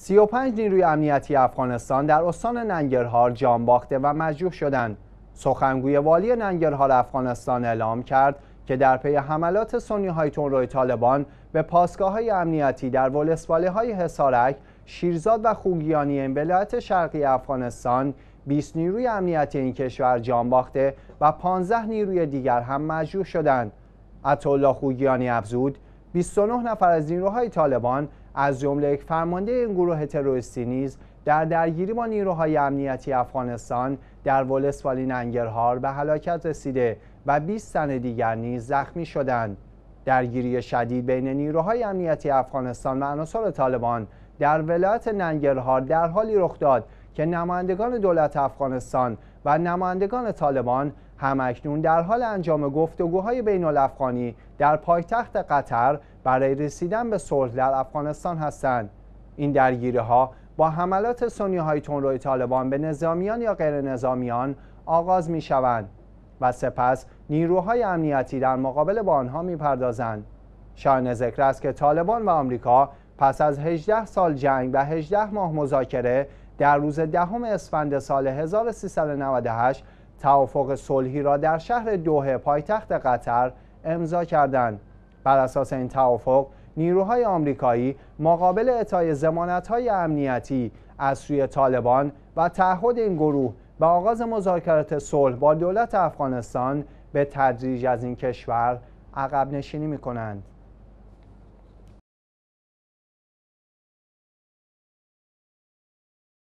35 نیروی امنیتی افغانستان در استان ننگرهار جان باخته و مجروح شدند. سخنگوی والی ننگرهار افغانستان اعلام کرد که در پی حملات سنی های روی طالبان به پاسگاه های امنیتی در ولسواله های حسارک، شیرزاد و خوگیانی ولایت شرقی افغانستان 20 نیروی امنیتی این کشور جان باخته و 15 نیروی دیگر هم مجروح شدند. عطاالله خوگیانی افزود 29 نفر از نیروهای طالبان از جمله فرمانده این گروه تروریستی نیز در درگیری با نیروهای امنیتی افغانستان در ولسوالی ننگرهار به هلاکت رسیده و 20 تن دیگر نیز زخمی شدند درگیری شدید بین نیروهای امنیتی افغانستان و عناصر طالبان در ولایت ننگرهار در حالی رخ داد که نمایندگان دولت افغانستان و نمایندگان طالبان همکنون در حال انجام گفتگوهای بین الافغانی در پایتخت قطر برای رسیدن به صلح در افغانستان هستند این درگیری ها با حملات سنی های روی طالبان به نظامیان یا غیر نظامیان آغاز می شوند و سپس نیروهای امنیتی در مقابل با آنها می پردازند. ذکر است که طالبان و آمریکا پس از 18 سال جنگ و 18 ماه مذاکره در روز دهم اسفند سال 1398 توافق صلحی را در شهر دوحه پایتخت قطر امضا کردند بر اساس این توافق نیروهای آمریکایی مقابل اعطای ضمانت‌های امنیتی از سوی طالبان و تعهد این گروه به آغاز مذاکرات صلح با دولت افغانستان به تدریج از این کشور عقب نشینی می